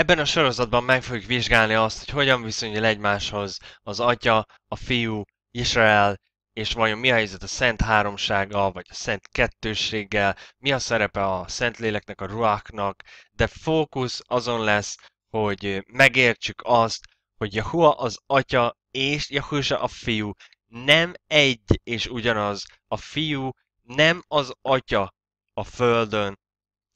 Ebben a sorozatban meg fogjuk vizsgálni azt, hogy hogyan viszonyul egymáshoz az Atya, a Fiú, Izrael, és vajon mi a helyzet a Szent Háromsággal, vagy a Szent Kettősséggel, mi a szerepe a Szent Léleknek, a Ruáknak, de fókusz azon lesz, hogy megértsük azt, hogy Jahua az Atya és Jahusa a Fiú nem egy és ugyanaz. A Fiú nem az Atya a Földön,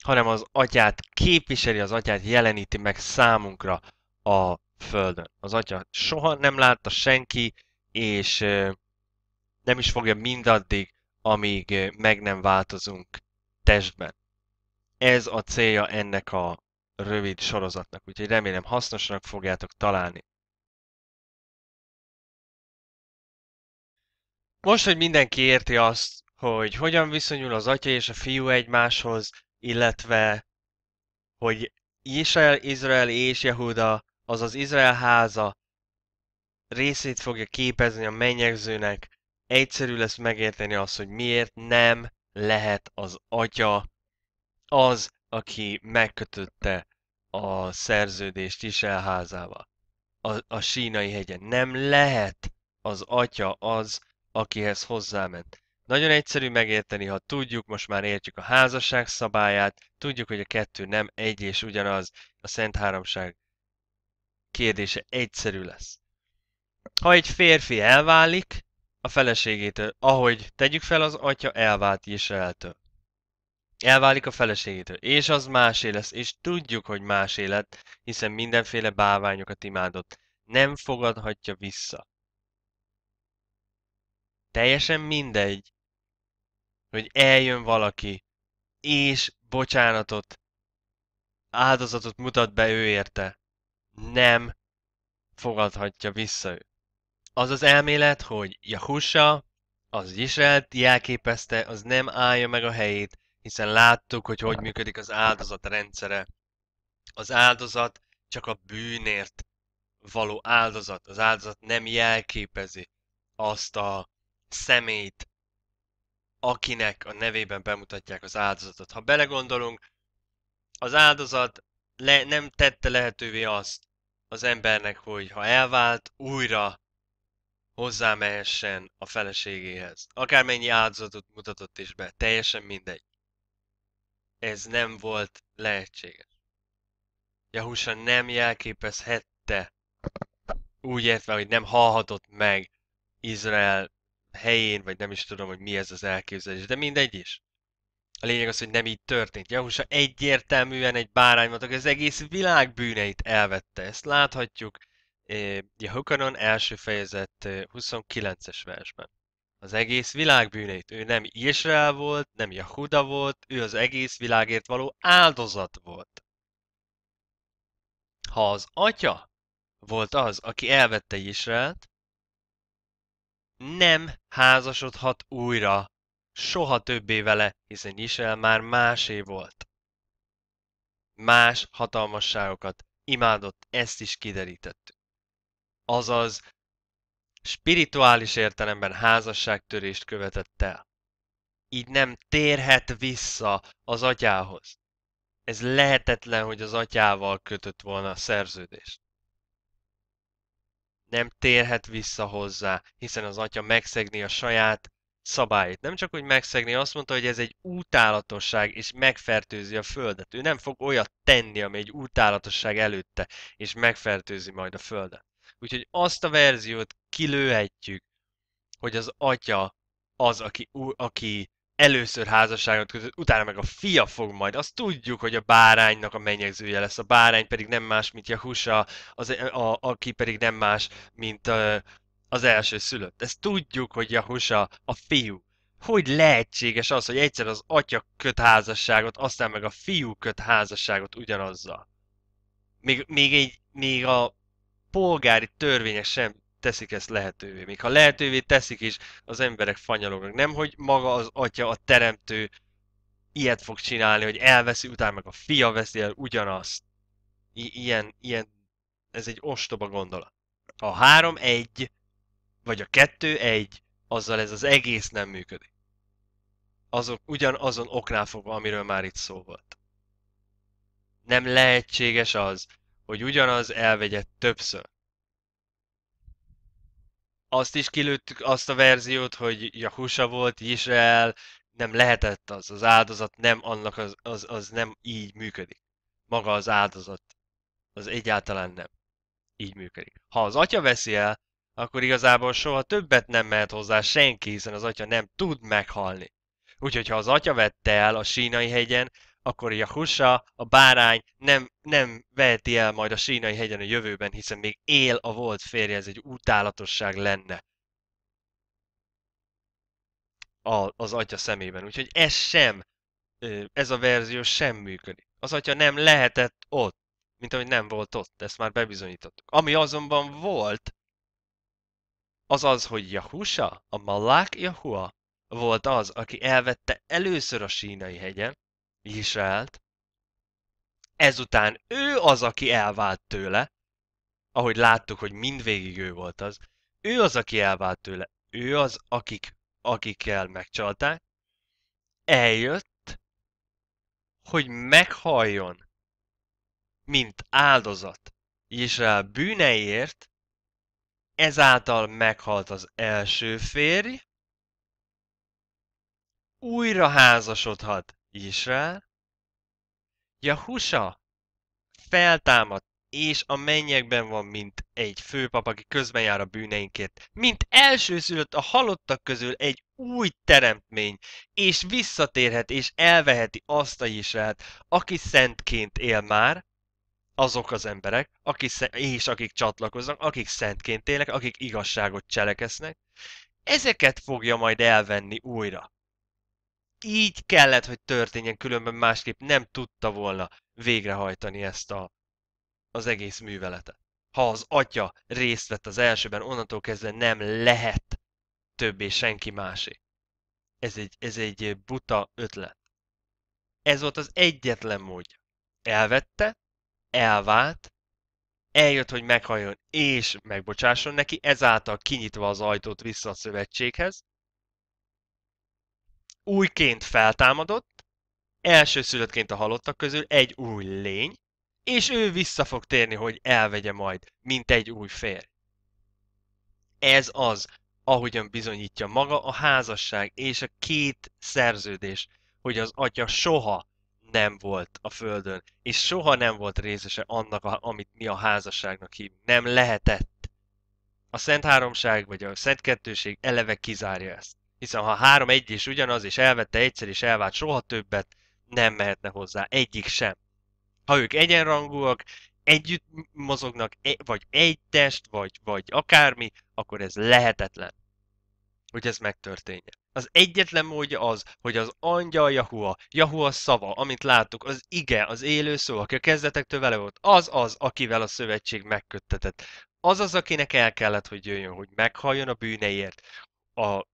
hanem az atyát képviseli, az atyát jeleníti meg számunkra a Földön. Az atya soha nem látta senki, és nem is fogja mindaddig, amíg meg nem változunk testben. Ez a célja ennek a rövid sorozatnak, úgyhogy remélem hasznosnak fogjátok találni. Most, hogy mindenki érti azt, hogy hogyan viszonyul az atya és a fiú egymáshoz, illetve hogy Israel, Izrael és Jehuda, azaz Izrael háza részét fogja képezni a mennyegzőnek, egyszerű lesz megérteni azt, hogy miért nem lehet az atya az, aki megkötötte a szerződést Israel házával. A, a sínai hegyen nem lehet az atya az, akihez hozzáment. Nagyon egyszerű megérteni, ha tudjuk, most már értjük a házasság szabályát, tudjuk, hogy a kettő nem egy és ugyanaz, a Szent Háromság kérdése egyszerű lesz. Ha egy férfi elválik a feleségétől, ahogy tegyük fel az atya elvált Israeltől, Elválik a feleségétől, és az másé lesz, és tudjuk, hogy más élet, hiszen mindenféle báványokat imádott. Nem fogadhatja vissza. Teljesen mindegy, hogy eljön valaki, és bocsánatot, áldozatot mutat be ő érte. Nem fogadhatja vissza ő. Az az elmélet, hogy Jahusa, az Izraelt jelképezte, az nem állja meg a helyét, hiszen láttuk, hogy hogy működik az áldozat rendszere. Az áldozat csak a bűnért való áldozat. Az áldozat nem jelképezi azt a szemét, akinek a nevében bemutatják az áldozatot. Ha belegondolunk, az áldozat le, nem tette lehetővé azt az embernek, hogy ha elvált, újra hozzámehessen a feleségéhez. Akármennyi áldozatot mutatott is be, teljesen mindegy. Ez nem volt lehetséges. Jahusa nem jelképezhette, úgy értve, hogy nem hallhatott meg Izrael helyén, vagy nem is tudom, hogy mi ez az elképzelés, de mindegy is. A lényeg az, hogy nem így történt. Jahusa egyértelműen egy bárány volt, az egész világ bűneit elvette. Ezt láthatjuk eh, Jahukanon első fejezet 29-es eh, versben. Az egész világ bűneit. Ő nem Israel volt, nem Jahuda volt, ő az egész világért való áldozat volt. Ha az atya volt az, aki elvette Israelt, nem házasodhat újra, soha többé vele, hiszen Isel már másé volt. Más hatalmasságokat imádott, ezt is kiderítettük. Azaz, spirituális értelemben házasságtörést követett el. Így nem térhet vissza az atyához. Ez lehetetlen, hogy az atyával kötött volna a szerződést nem térhet vissza hozzá, hiszen az atya megszegni a saját szabályt. Nem csak, hogy megszegni, azt mondta, hogy ez egy útálatosság, és megfertőzi a földet. Ő nem fog olyat tenni, ami egy útálatosság előtte, és megfertőzi majd a földet. Úgyhogy azt a verziót kilőhetjük, hogy az atya az, aki, aki először házasságot között, utána meg a fia fog majd. Azt tudjuk, hogy a báránynak a menyegzője lesz. A bárány pedig nem más, mint Jahusa, az, a, a, aki pedig nem más, mint a, az első szülött. Ezt tudjuk, hogy Jahusa a fiú. Hogy lehetséges az, hogy egyszer az atya köt házasságot, aztán meg a fiú köt házasságot ugyanazzal? Még, még, egy, még a polgári törvények sem teszik ezt lehetővé. Még ha lehetővé teszik is, az emberek fanyalognak. Nem, hogy maga az atya, a teremtő ilyet fog csinálni, hogy elveszi, utána meg a fia veszi el ugyanazt. I- ilyen, ilyen, ez egy ostoba gondolat. A három egy, vagy a kettő egy, azzal ez az egész nem működik. Azok ugyanazon oknál fogva, amiről már itt szó volt. Nem lehetséges az, hogy ugyanaz elvegyed többször azt is kilőttük, azt a verziót, hogy Jahusa volt, Izrael, nem lehetett az, az áldozat nem annak, az, az, az nem így működik. Maga az áldozat, az egyáltalán nem így működik. Ha az atya veszi el, akkor igazából soha többet nem mehet hozzá senki, hiszen az atya nem tud meghalni. Úgyhogy ha az atya vette el a sínai hegyen, akkor Yahusha, a bárány nem, nem veheti el majd a sínai hegyen a jövőben, hiszen még él a volt férje, ez egy utálatosság lenne a, az atya szemében. Úgyhogy ez sem, ez a verzió sem működik. Az atya nem lehetett ott, mint ahogy nem volt ott, ezt már bebizonyítottuk. Ami azonban volt, az az, hogy Jahusha, a Malák Jahua volt az, aki elvette először a sínai hegyen, Izsáelt. Ezután ő az, aki elvált tőle, ahogy láttuk, hogy mindvégig ő volt az, ő az, aki elvált tőle, ő az, akik, akikkel megcsalták, eljött, hogy meghalljon, mint áldozat a bűneiért, ezáltal meghalt az első férj, újra házasodhat Izrael, Jahusa feltámad, és a mennyekben van, mint egy főpap, aki közben jár a bűneinkért, mint elsőszülött a halottak közül egy új teremtmény, és visszatérhet és elveheti azt a Izraelt, aki szentként él már, azok az emberek, akik, és akik csatlakoznak, akik szentként élnek, akik igazságot cselekesznek, ezeket fogja majd elvenni újra így kellett, hogy történjen, különben másképp nem tudta volna végrehajtani ezt a, az egész műveletet. Ha az atya részt vett az elsőben, onnantól kezdve nem lehet többé senki másé. Ez egy, ez egy buta ötlet. Ez volt az egyetlen módja. Elvette, elvált, eljött, hogy meghalljon és megbocsásson neki, ezáltal kinyitva az ajtót vissza a szövetséghez, újként feltámadott, első elsőszülöttként a halottak közül egy új lény, és ő vissza fog térni, hogy elvegye majd, mint egy új férj. Ez az, ahogyan bizonyítja maga a házasság és a két szerződés, hogy az atya soha nem volt a földön, és soha nem volt részese annak, amit mi a házasságnak hívunk. Nem lehetett. A Szent Háromság vagy a Szent Kettőség eleve kizárja ezt hiszen ha három 1 is ugyanaz, és elvette egyszer, és elvált soha többet, nem mehetne hozzá, egyik sem. Ha ők egyenrangúak, együtt mozognak, e, vagy egy test, vagy, vagy akármi, akkor ez lehetetlen, hogy ez megtörténje. Az egyetlen módja az, hogy az angyal Jahua, Jahua szava, amit láttuk, az ige, az élő szó, aki a kezdetektől vele volt, az az, akivel a szövetség megköttetett. Az az, akinek el kellett, hogy jöjjön, hogy meghalljon a bűneiért, a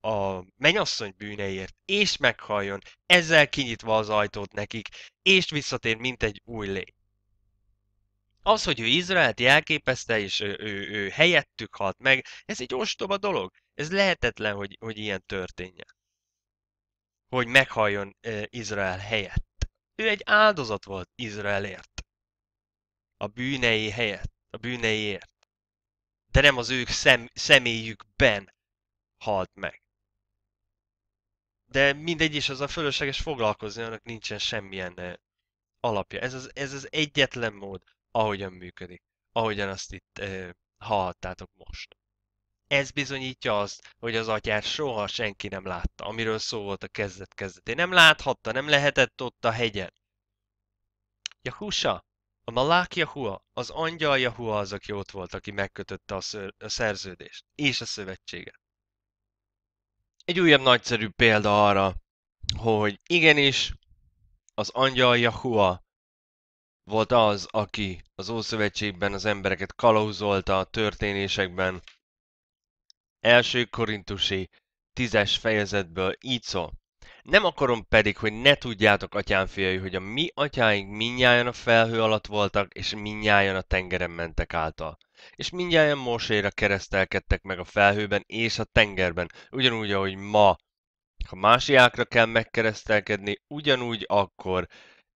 a menyasszony bűneiért, és meghaljon, ezzel kinyitva az ajtót nekik, és visszatér, mint egy új lény. Az, hogy ő Izraelt jelképezte, és ő, ő, ő helyettük halt meg, ez egy ostoba dolog. Ez lehetetlen, hogy, hogy ilyen történjen. Hogy meghalljon Izrael helyett. Ő egy áldozat volt Izraelért. A bűnei helyett. A bűneiért. De nem az ők szem, személyükben halt meg de mindegy is, az a fölösleges foglalkozni, annak nincsen semmilyen eh, alapja. Ez az, ez az egyetlen mód, ahogyan működik, ahogyan azt itt eh, hallhattátok most. Ez bizonyítja azt, hogy az atyát soha senki nem látta, amiről szó volt a kezdet-kezdetén. Nem láthatta, nem lehetett ott a hegyen. Jahusa, a Malák Jahua, az angyal Jahua az, aki ott volt, aki megkötötte a, ször, a szerződést és a szövetséget egy újabb nagyszerű példa arra, hogy igenis az angyal Yahua volt az, aki az Ószövetségben az embereket kalauzolta a történésekben. Első korintusi tízes fejezetből így szól. Nem akarom pedig, hogy ne tudjátok, atyám fiai, hogy a mi atyáink minnyáján a felhő alatt voltak, és minnyáján a tengeren mentek által. És minnyáján Moséra keresztelkedtek meg a felhőben és a tengerben, ugyanúgy, ahogy ma. Ha másiákra kell megkeresztelkedni, ugyanúgy akkor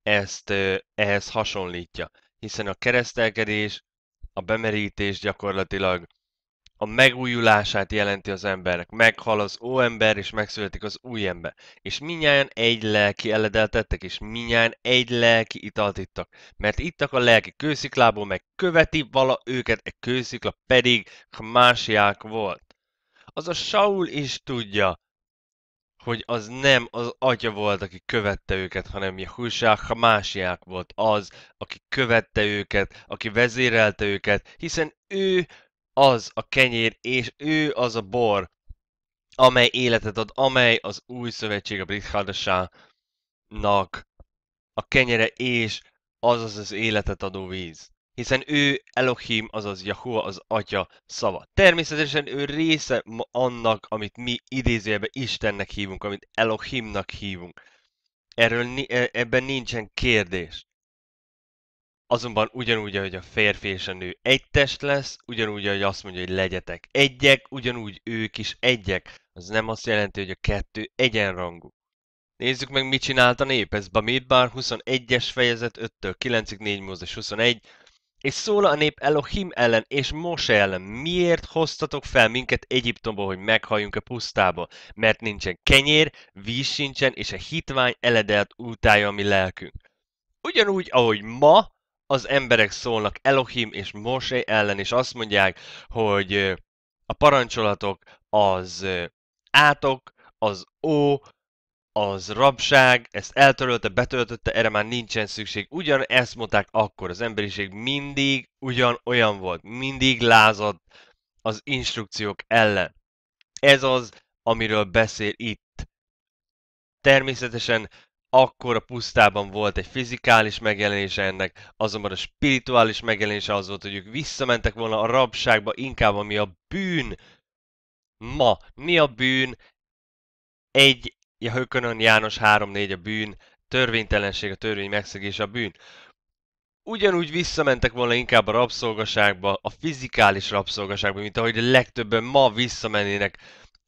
ezt ehhez hasonlítja, hiszen a keresztelkedés, a bemerítés gyakorlatilag a megújulását jelenti az embernek. Meghal az óember, és megszületik az új ember. És minnyáján egy lelki eledeltettek, és minnyáján egy lelki italt ittak. Mert ittak a lelki kősziklából, meg követi vala őket, egy kőszikla pedig másiák volt. Az a Saul is tudja, hogy az nem az atya volt, aki követte őket, hanem Jehusák másiák volt az, aki követte őket, aki vezérelte őket, hiszen ő az a kenyér, és ő az a bor, amely életet ad, amely az új szövetség a brit házasságnak a kenyere, és az az az életet adó víz. Hiszen ő Elohim, azaz Jahua, az atya szava. Természetesen ő része annak, amit mi idézőjelben Istennek hívunk, amit Elohimnak hívunk. Erről, e-, ebben nincsen kérdés. Azonban ugyanúgy, ahogy a férfi és a nő egy test lesz, ugyanúgy, ahogy azt mondja, hogy legyetek egyek, ugyanúgy ők is egyek. Az nem azt jelenti, hogy a kettő egyenrangú. Nézzük meg, mit csinált a nép. Ez Bamidbar 21-es fejezet 5-től 9-ig, 4 Mózes 21. És szól a nép Elohim ellen és Mose ellen. Miért hoztatok fel minket Egyiptomba, hogy meghalljunk a pusztába? Mert nincsen kenyér, víz sincsen, és a hitvány eledelt utálja a mi lelkünk. Ugyanúgy, ahogy ma, az emberek szólnak Elohim és Mosé ellen, és azt mondják, hogy a parancsolatok az átok, az ó, az rabság, ezt eltörölte, betöltötte, erre már nincsen szükség. Ugyan ezt mondták akkor, az emberiség mindig ugyan olyan volt, mindig lázadt az instrukciók ellen. Ez az, amiről beszél itt. Természetesen akkor a pusztában volt egy fizikális megjelenése ennek, azonban a spirituális megjelenése az volt, hogy ők visszamentek volna a rabságba, inkább ami a bűn. Ma, mi a bűn? Egy, ja, Hökönön János 3-4 a bűn, törvénytelenség, a törvény megszegése a bűn. Ugyanúgy visszamentek volna inkább a rabszolgaságba, a fizikális rabszolgaságba, mint ahogy a legtöbben ma visszamennének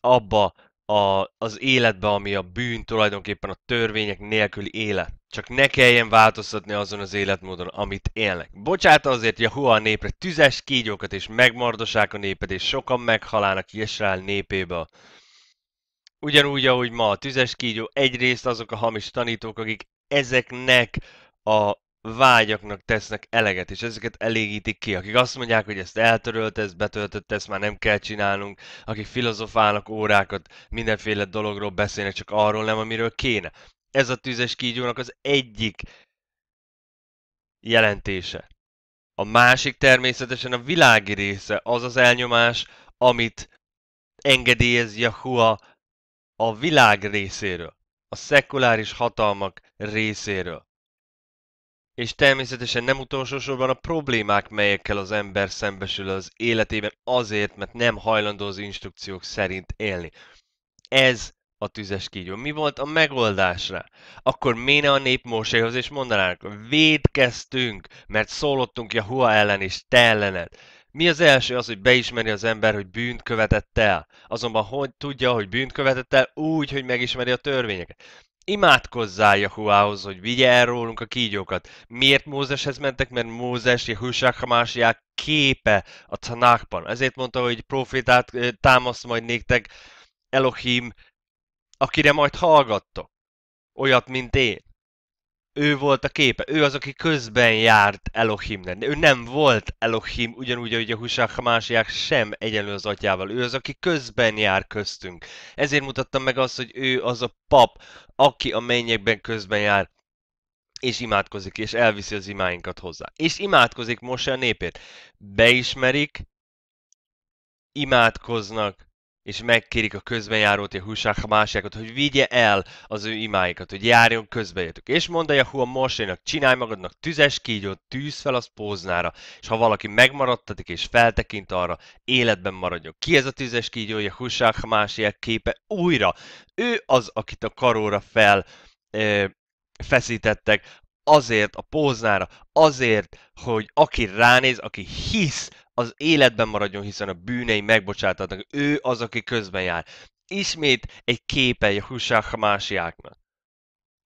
abba a, az életbe, ami a bűn tulajdonképpen a törvények nélküli élet. Csak ne kelljen változtatni azon az életmódon, amit élnek. Bocsát azért Jahua a népre tüzes kígyókat, és megmardosák a néped és sokan meghalálnak Izrael népéből. Ugyanúgy, ahogy ma a tüzes kígyó, egyrészt azok a hamis tanítók, akik ezeknek a vágyaknak tesznek eleget, és ezeket elégítik ki. Akik azt mondják, hogy ezt eltörölt, ezt betöltött, ezt már nem kell csinálnunk, akik filozofálnak órákat, mindenféle dologról beszélnek, csak arról nem, amiről kéne. Ez a tüzes kígyónak az egyik jelentése. A másik természetesen a világi része, az az elnyomás, amit engedélyez Yahua a világ részéről, a szekuláris hatalmak részéről. És természetesen nem utolsó sorban a problémák, melyekkel az ember szembesül az életében azért, mert nem hajlandó az instrukciók szerint élni. Ez a tüzes kígyó. Mi volt a megoldásra? Akkor méne a nép Moséhoz és mondanának, védkeztünk, mert szólottunk Jahua ellen és te ellened. Mi az első az, hogy beismeri az ember, hogy bűnt követett el? Azonban hogy tudja, hogy bűnt követett el? Úgy, hogy megismeri a törvényeket imádkozzál Jahuához, hogy vigye el rólunk a kígyókat. Miért Mózeshez mentek? Mert Mózes Jehusák Hamásiák képe a tanákban. Ezért mondta, hogy profétát támasz majd néktek Elohim, akire majd hallgattok. Olyat, mint én ő volt a képe, ő az, aki közben járt Elohimnek. Ő nem volt Elohim, ugyanúgy, ahogy a Husakhamásiák sem egyenlő az atyával. Ő az, aki közben jár köztünk. Ezért mutattam meg azt, hogy ő az a pap, aki a mennyekben közben jár és imádkozik, és elviszi az imáinkat hozzá. És imádkozik Mose a népét. Beismerik, imádkoznak, és megkérik a közbenjárót, Jahusák másikat, hogy vigye el az ő imáikat, hogy járjon közbejöttük. És mondja Jahu a mosolynak, csinálj magadnak tüzes kígyót, tűz fel az póznára, és ha valaki megmaradtatik és feltekint arra, életben maradjon. Ki ez a tüzes kígyó, Jahusák másik képe újra? Ő az, akit a karóra fel ö, feszítettek, azért a póznára, azért, hogy aki ránéz, aki hisz az életben maradjon, hiszen a bűnei megbocsátatnak. Ő az, aki közben jár. Ismét egy képe egy Husák másiáknak.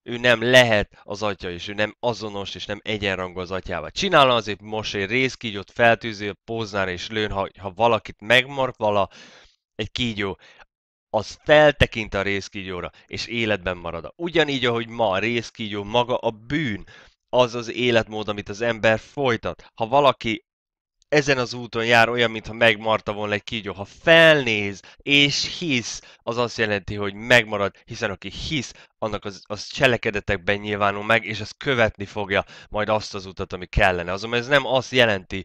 Ő nem lehet az atya, és ő nem azonos, és nem egyenrangú az atyával. Csinálom azért most egy részkígyót, feltűző, póznál és lőn, ha, ha valakit megmark vala, egy kígyó, az feltekint a részkígyóra, és életben marad. Ugyanígy, ahogy ma a részkígyó maga a bűn, az az életmód, amit az ember folytat. Ha valaki ezen az úton jár olyan, mintha megmarta volna egy kígyó. Ha felnéz és hisz, az azt jelenti, hogy megmarad, hiszen aki hisz, annak az, az cselekedetekben nyilvánul meg, és az követni fogja majd azt az utat, ami kellene. Azonban ez nem azt jelenti,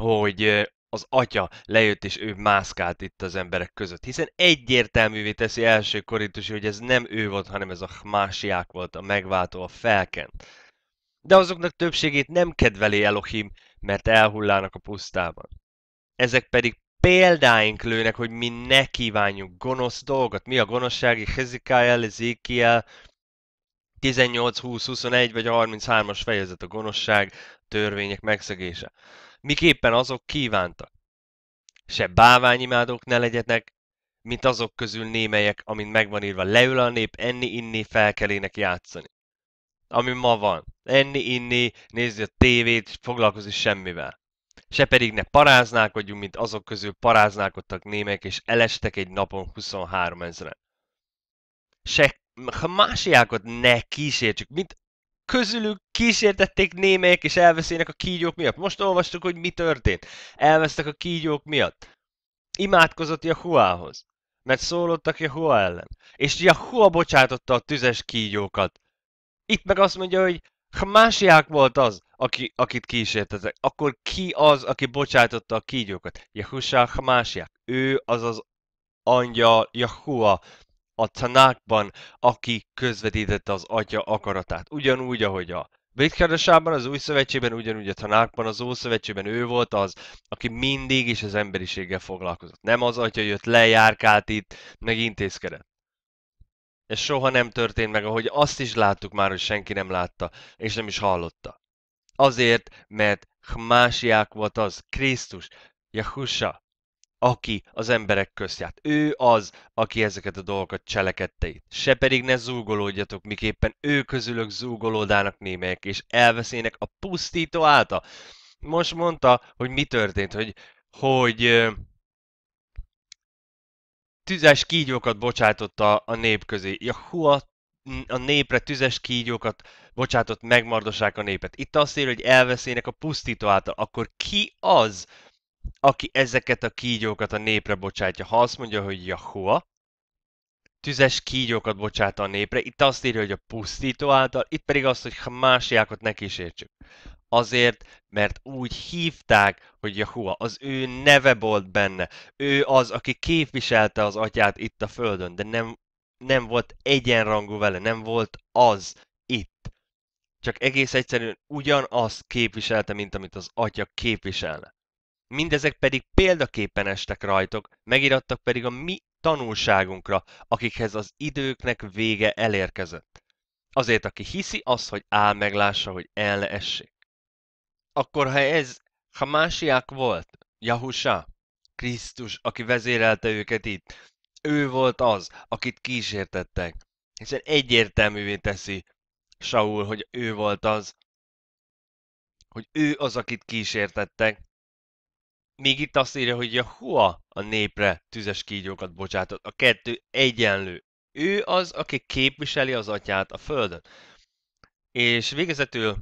hogy az atya lejött és ő mászkált itt az emberek között. Hiszen egyértelművé teszi első korintusi, hogy ez nem ő volt, hanem ez a másiák volt, a megváltó, a felkent de azoknak többségét nem kedveli Elohim, mert elhullának a pusztában. Ezek pedig példáink lőnek, hogy mi ne kívánjuk gonosz dolgot. Mi a gonoszsági Hezekiel, Ezekiel, 18, 20, 21 vagy 33-as fejezet a gonoszság, törvények megszegése. Miképpen azok kívántak. Se báványimádók ne legyetek, mint azok közül némelyek, amint megvan írva leül a nép, enni, inni, fel játszani ami ma van. Enni, inni, nézni a tévét, foglalkozni semmivel. Se pedig ne paráználkodjunk, mint azok közül paráználkodtak némek, és elestek egy napon 23 ezeren. Se másiákat ne kísértsük, mint közülük kísértették némelyek, és elveszének a kígyók miatt. Most olvastuk, hogy mi történt. Elvesztek a kígyók miatt. Imádkozott Jahuához, mert szólottak Jahua ellen. És Jahua bocsátotta a tüzes kígyókat, itt meg azt mondja, hogy ha Másiák volt az, aki, akit kísértetek, akkor ki az, aki bocsátotta a kígyókat? Jehusá Hamásiák. Ő az az angyal Jahua a tanákban, aki közvetítette az atya akaratát. Ugyanúgy, ahogy a Bétkeresában, az Új Szövetségben, ugyanúgy a tanákban, az szövetségben ő volt az, aki mindig is az emberiséggel foglalkozott. Nem az atya jött, lejárkált itt, meg intézkedett. Ez soha nem történt meg, ahogy azt is láttuk már, hogy senki nem látta, és nem is hallotta. Azért, mert másiák volt az, Krisztus, Jahusa, aki az emberek közt járt. Ő az, aki ezeket a dolgokat cselekedte itt. Se pedig ne zúgolódjatok, miképpen ő közülök zúgolódának némelyek, és elveszének a pusztító által. Most mondta, hogy mi történt, hogy, hogy tüzes kígyókat bocsátott a, a nép közé. Ja, hú, a, a népre tüzes kígyókat bocsátott, megmardosák a népet. Itt azt ír, hogy elveszének a pusztító által. Akkor ki az, aki ezeket a kígyókat a népre bocsátja? Ha azt mondja, hogy Jahua, tüzes kígyókat bocsát a népre, itt azt írja, hogy a pusztító által, itt pedig azt, hogy ha másiákat ne kísértsük azért, mert úgy hívták, hogy Jahua, az ő neve volt benne. Ő az, aki képviselte az atyát itt a földön, de nem, nem volt egyenrangú vele, nem volt az itt. Csak egész egyszerűen ugyanazt képviselte, mint amit az atya képviselne. Mindezek pedig példaképpen estek rajtok, megirattak pedig a mi tanulságunkra, akikhez az időknek vége elérkezett. Azért, aki hiszi, az, hogy áll meglássa, hogy el ne essék. Akkor ha ez, ha másiák volt, Jahusa, Krisztus, aki vezérelte őket itt, ő volt az, akit kísértettek, hiszen egyértelművé teszi Saul, hogy ő volt az, hogy ő az, akit kísértettek. Míg itt azt írja, hogy Jahua a népre tüzes kígyókat bocsátott. A kettő egyenlő. Ő az, aki képviseli az atyát a földön. És végezetül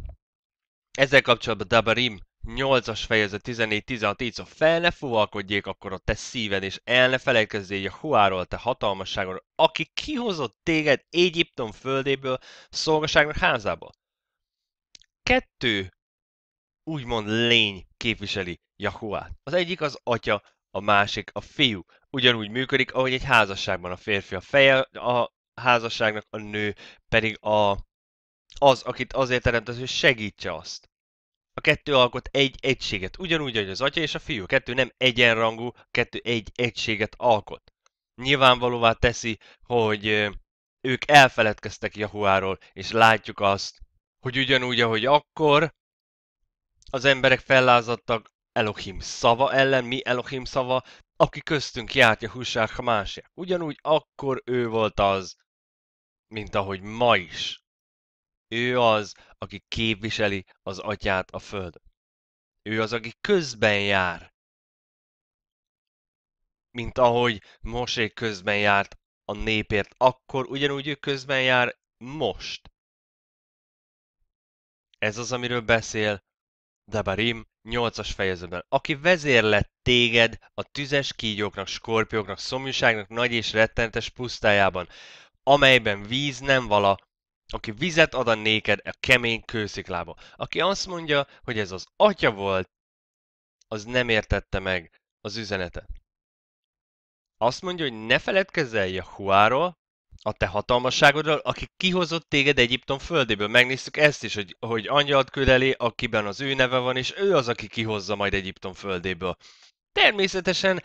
ezzel kapcsolatban Dabarim 8-as fejezet 14-16 így szó, fel ne fuvalkodjék akkor a te szíved, és el ne felejtkezzél huáról, te hatalmasságról, aki kihozott téged Egyiptom földéből, szolgaságnak házába. Kettő úgymond lény képviseli Jahuát. Az egyik az atya, a másik a fiú. Ugyanúgy működik, ahogy egy házasságban a férfi a feje a házasságnak, a nő pedig a az, akit azért teremt az, hogy segítse azt. A kettő alkot egy egységet, ugyanúgy, ahogy az atya és a fiú. A kettő nem egyenrangú, a kettő egy egységet alkot. Nyilvánvalóvá teszi, hogy ők elfeledkeztek Jahuáról, és látjuk azt, hogy ugyanúgy, ahogy akkor az emberek fellázadtak Elohim szava ellen, mi Elohim szava, aki köztünk járt Jahusák Hamásja. Ugyanúgy akkor ő volt az, mint ahogy ma is. Ő az, aki képviseli az atyát a földön. Ő az, aki közben jár. Mint ahogy Mosé közben járt a népért, akkor ugyanúgy ő közben jár most. Ez az, amiről beszél Dabarim 8-as fejezetben. Aki vezér lett téged a tüzes kígyóknak, skorpióknak, szomjúságnak nagy és rettenetes pusztájában, amelyben víz nem vala, aki vizet ad a néked a kemény kősziklába, aki azt mondja, hogy ez az atya volt, az nem értette meg az üzenetet. Azt mondja, hogy ne feledkezz el Jahuáról, a te hatalmasságodról, aki kihozott téged Egyiptom földéből. Megnéztük ezt is, hogy, hogy angyalt küld elé, akiben az ő neve van, és ő az, aki kihozza majd Egyiptom földéből. Természetesen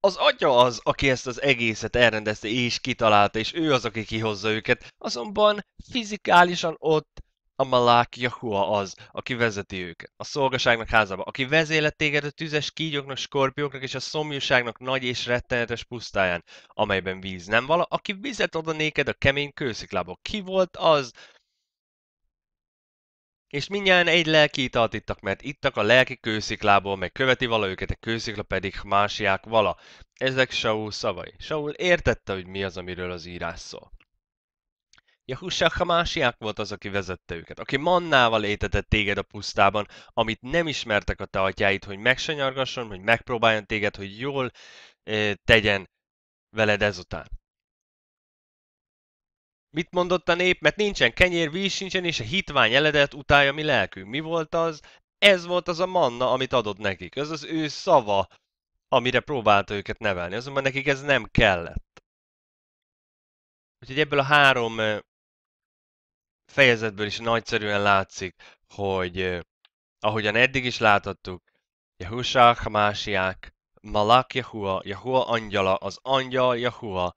az atya az, aki ezt az egészet elrendezte és kitalálta, és ő az, aki kihozza őket, azonban fizikálisan ott a Malák Yahua az, aki vezeti őket. A szolgaságnak házába, aki vezélet téged a tüzes kígyoknak, skorpióknak és a szomjúságnak nagy és rettenetes pusztáján, amelyben víz nem vala, aki vizet oda néked a kemény kősziklába. Ki volt az, és mindjárt egy lelki italt ittak, mert ittak a lelki kősziklából, meg követi vala őket, a kőszikla pedig másiák vala. Ezek Saul szavai. Saul értette, hogy mi az, amiről az írás szól. Jahusha Hamásiák volt az, aki vezette őket, aki mannával étetett téged a pusztában, amit nem ismertek a te atyáid, hogy megsanyargasson, hogy megpróbáljon téged, hogy jól e, tegyen veled ezután. Mit mondott a nép? Mert nincsen kenyér, víz sincsen, és a hitvány eledet utálja mi lelkünk. Mi volt az? Ez volt az a manna, amit adott nekik. Ez az ő szava, amire próbálta őket nevelni. Azonban nekik ez nem kellett. Úgyhogy ebből a három fejezetből is nagyszerűen látszik, hogy ahogyan eddig is láthattuk, Jehusa, Hamásiák, Malak Jehua, Jehua angyala, az angyal Jehua,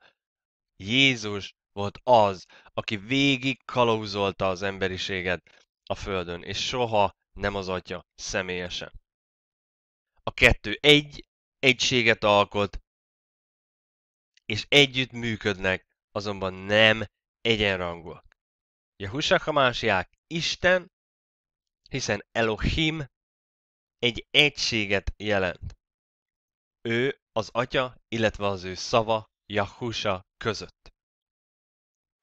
Jézus volt az, aki végig kalauzolta az emberiséget a Földön, és soha nem az Atya személyesen. A kettő egy egységet alkot, és együtt működnek, azonban nem egyenrangúak. A másiák Isten, hiszen Elohim egy egységet jelent. Ő az Atya, illetve az ő szava Jahusa között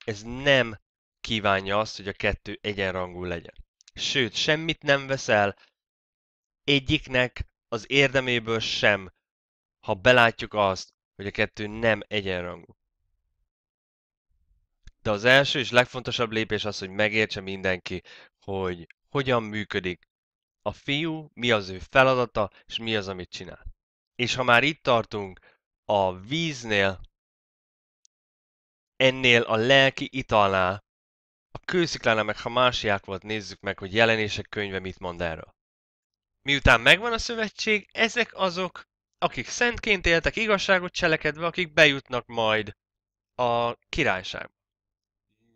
ez nem kívánja azt, hogy a kettő egyenrangú legyen. Sőt, semmit nem veszel egyiknek az érdeméből sem, ha belátjuk azt, hogy a kettő nem egyenrangú. De az első és legfontosabb lépés az, hogy megértse mindenki, hogy hogyan működik a fiú, mi az ő feladata, és mi az, amit csinál. És ha már itt tartunk a víznél, ennél a lelki italnál, a kősziklánál meg ha ják volt, nézzük meg, hogy jelenések könyve mit mond erről. Miután megvan a szövetség, ezek azok, akik szentként éltek, igazságot cselekedve, akik bejutnak majd a királyságba.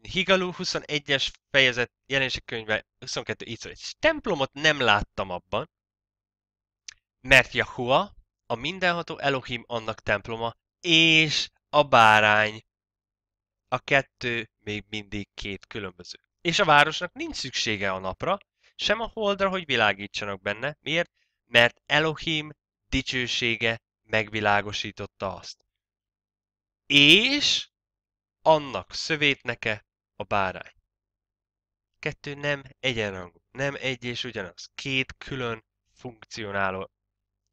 Higalú 21-es fejezet jelenések könyve 22 így szól. Egy templomot nem láttam abban, mert Yahua, a mindenható Elohim annak temploma, és a bárány a kettő még mindig két különböző. És a városnak nincs szüksége a napra, sem a holdra, hogy világítsanak benne. Miért? Mert Elohim dicsősége megvilágosította azt. És annak szövét neke a bárány. Kettő nem egyenrangú, nem egy és ugyanaz. Két külön funkcionáló,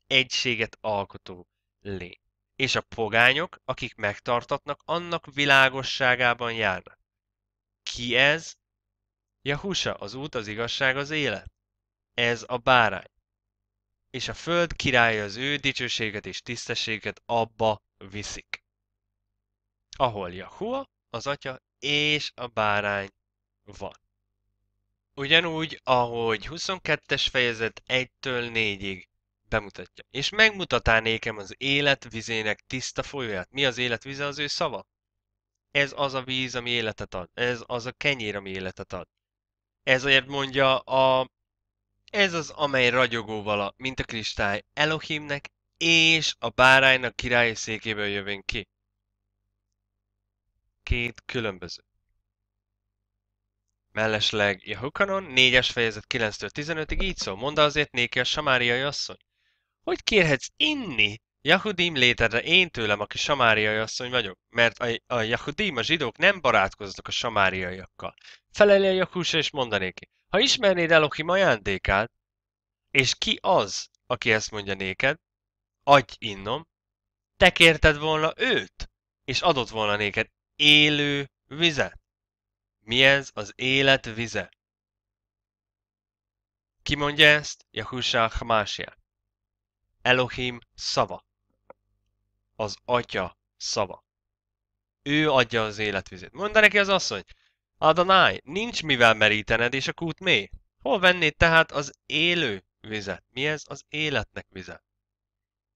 egységet alkotó lény és a pogányok, akik megtartatnak, annak világosságában járnak. Ki ez? Jahusa, az út, az igazság, az élet. Ez a bárány. És a föld királya az ő dicsőséget és tisztességet abba viszik. Ahol Jahua, az atya és a bárány van. Ugyanúgy, ahogy 22-es fejezet 1-től 4-ig bemutatja. És megmutatá nékem az életvizének tiszta folyóját. Mi az életvize Az ő szava. Ez az a víz, ami életet ad. Ez az a kenyér, ami életet ad. Ezért mondja a... Ez az, amely ragyogó vala, mint a kristály Elohimnek és a báránynak királyi székéből jövünk ki. Két különböző. Mellesleg Jehukanon, 4-es fejezet 9-15-ig így szól, mondta azért néki a samáriai asszony. Hogy kérhetsz inni? Jahudim létedre én tőlem, aki samáriai asszony vagyok, mert a, a Jahudim, a zsidók nem barátkoznak a samáriaiakkal. Feleli a Jakusa és mondanéki, ha ismernéd Elohim ajándékát, és ki az, aki ezt mondja néked, adj innom, te kérted volna őt, és adott volna néked élő vizet. Mi ez az élet vize? Ki mondja ezt? Jahusá Hamásiá. Elohim szava. Az Atya szava. Ő adja az életvizet. Mondta neki az asszony, Adonai, nincs mivel merítened, és a kút mély. Hol vennéd tehát az élő vizet? Mi ez az életnek vize?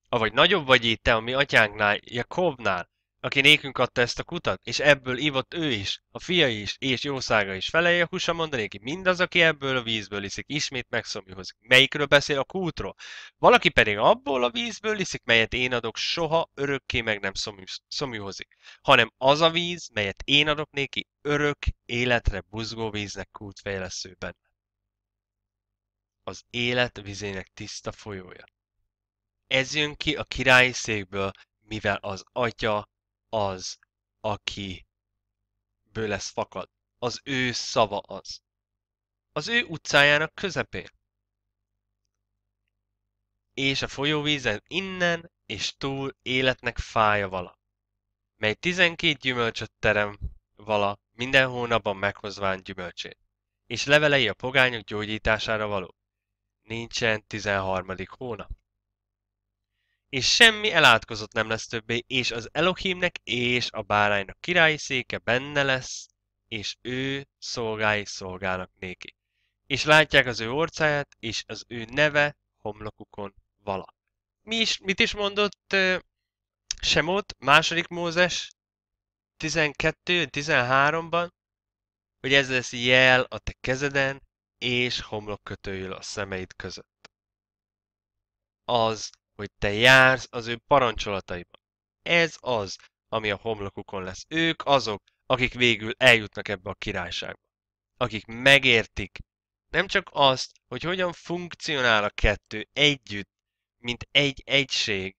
Avagy nagyobb vagy itt te, ami atyánknál, Jakobnál, aki nékünk adta ezt a kutat, és ebből ivott ő is, a fia is, és jószága is. a húsa mondanéki, mindaz, aki ebből a vízből iszik, ismét megszomjúhozik. Melyikről beszél a kútról? Valaki pedig abból a vízből iszik, melyet én adok, soha örökké meg nem szomjúhozik, hanem az a víz, melyet én adok néki, örök életre buzgó víznek kút fejlesző benne. Az élet vizének tiszta folyója. Ez jön ki a királyi székből, mivel az Atya az, aki ből lesz fakad. Az ő szava az. Az ő utcájának közepén. És a folyóvízen innen és túl életnek fája vala, mely tizenkét gyümölcsöt terem vala minden hónapban meghozván gyümölcsét, és levelei a pogányok gyógyítására való. Nincsen tizenharmadik hónap és semmi elátkozott nem lesz többé, és az Elohimnek és a báránynak királyi széke benne lesz, és ő szolgái szolgálnak néki. És látják az ő orcáját, és az ő neve homlokukon vala. Mi is, mit is mondott uh, második Mózes 12-13-ban, hogy ez lesz jel a te kezeden, és homlokkötőjül a szemeid között. Az hogy te jársz az ő parancsolataiban. Ez az, ami a homlokukon lesz. Ők azok, akik végül eljutnak ebbe a királyságba. Akik megértik nem csak azt, hogy hogyan funkcionál a kettő együtt, mint egy egység,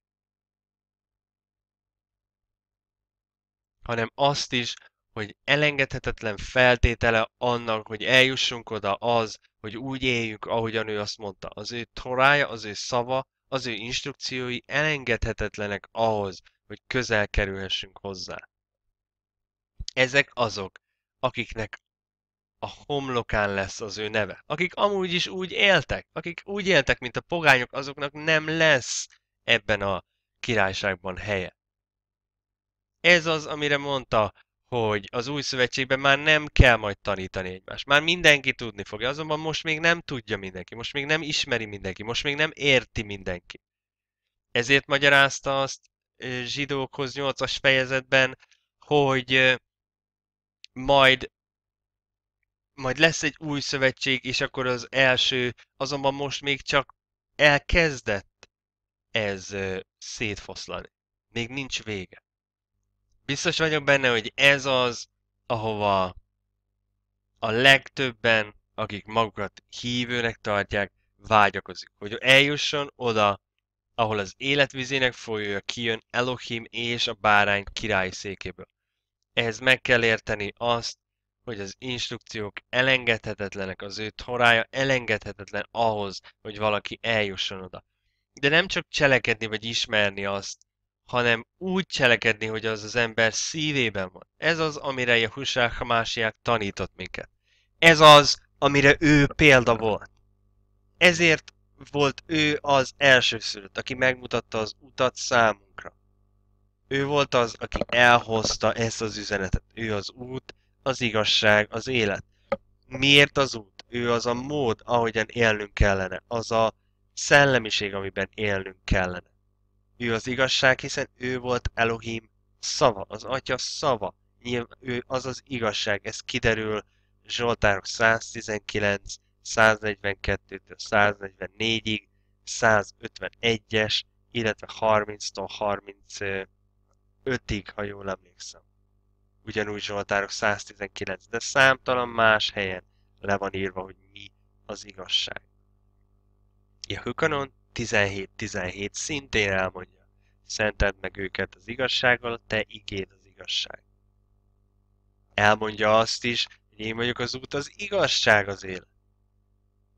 hanem azt is, hogy elengedhetetlen feltétele annak, hogy eljussunk oda az, hogy úgy éljünk, ahogyan ő azt mondta. Az ő torája, az ő szava, az ő instrukciói elengedhetetlenek ahhoz, hogy közel kerülhessünk hozzá. Ezek azok, akiknek a homlokán lesz az ő neve. Akik amúgy is úgy éltek, akik úgy éltek, mint a pogányok, azoknak nem lesz ebben a királyságban helye. Ez az, amire mondta hogy az új szövetségben már nem kell majd tanítani egymást. Már mindenki tudni fogja, azonban most még nem tudja mindenki, most még nem ismeri mindenki, most még nem érti mindenki. Ezért magyarázta azt zsidókhoz 8-as fejezetben, hogy majd majd lesz egy új szövetség, és akkor az első, azonban most még csak elkezdett ez szétfoszlani. Még nincs vége. Biztos vagyok benne, hogy ez az, ahova a legtöbben, akik magukat hívőnek tartják, vágyakozik. Hogy eljusson oda, ahol az életvizének folyója kijön Elohim és a bárány király székéből. Ehhez meg kell érteni azt, hogy az instrukciók elengedhetetlenek, az ő torája elengedhetetlen ahhoz, hogy valaki eljusson oda. De nem csak cselekedni vagy ismerni azt, hanem úgy cselekedni, hogy az az ember szívében van. Ez az, amire Jehusá Hamásiák tanított minket. Ez az, amire ő példa volt. Ezért volt ő az elsőszülött, aki megmutatta az utat számunkra. Ő volt az, aki elhozta ezt az üzenetet. Ő az út, az igazság, az élet. Miért az út? Ő az a mód, ahogyan élnünk kellene. Az a szellemiség, amiben élnünk kellene. Ő az igazság, hiszen ő volt Elohim szava, az atya szava. Nyilván ő az az igazság, ez kiderül Zsoltárok 119, 142-től 144-ig, 151-es, illetve 30-tól 35-ig, ha jól emlékszem. Ugyanúgy Zsoltárok 119, de számtalan más helyen le van írva, hogy mi az igazság. Hükanon 17-17 szintén elmondja, szented meg őket az igazsággal, te igéd az igazság. Elmondja azt is, hogy én vagyok az út, az igazság az élet.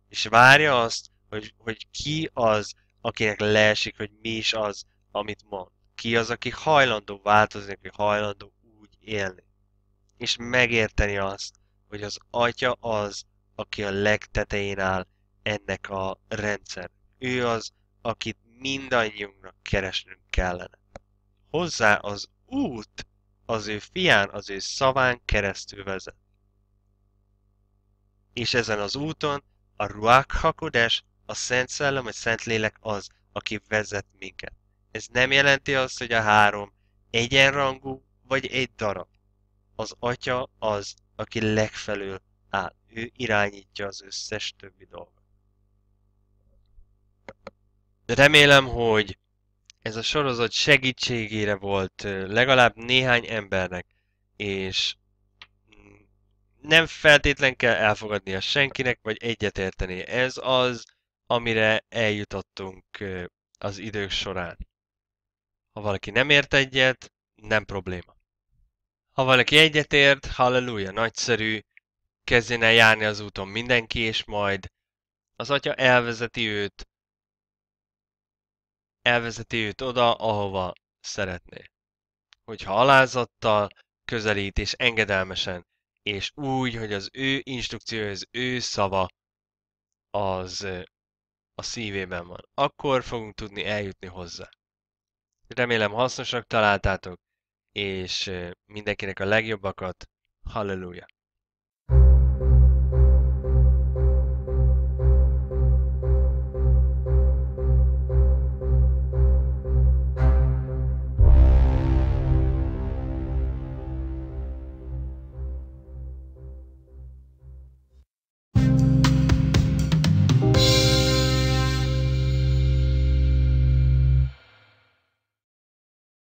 És várja azt, hogy, hogy ki az, akinek leesik, hogy mi is az, amit mond. Ki az, aki hajlandó változni, aki hajlandó úgy élni. És megérteni azt, hogy az atya az, aki a legtetején áll ennek a rendszer. Ő az, akit mindannyiunknak keresnünk kellene. Hozzá az út az ő fián, az ő szaván keresztül vezet. És ezen az úton a Ruach Hakodes, a Szent Szellem, a Szent Lélek az, aki vezet minket. Ez nem jelenti azt, hogy a három egyenrangú, vagy egy darab. Az Atya az, aki legfelül áll. Ő irányítja az összes többi dolgot. Remélem, hogy ez a sorozat segítségére volt legalább néhány embernek, és nem feltétlen kell elfogadnia senkinek, vagy egyetérteni. Ez az, amire eljutottunk az idők során. Ha valaki nem ért egyet, nem probléma. Ha valaki egyetért, halleluja, nagyszerű, kezdjen el járni az úton mindenki, és majd az atya elvezeti őt elvezeti őt oda, ahova szeretné. Hogyha alázattal közelít és engedelmesen, és úgy, hogy az ő instrukciója, az ő szava az a szívében van, akkor fogunk tudni eljutni hozzá. Remélem hasznosak találtátok, és mindenkinek a legjobbakat. Halleluja!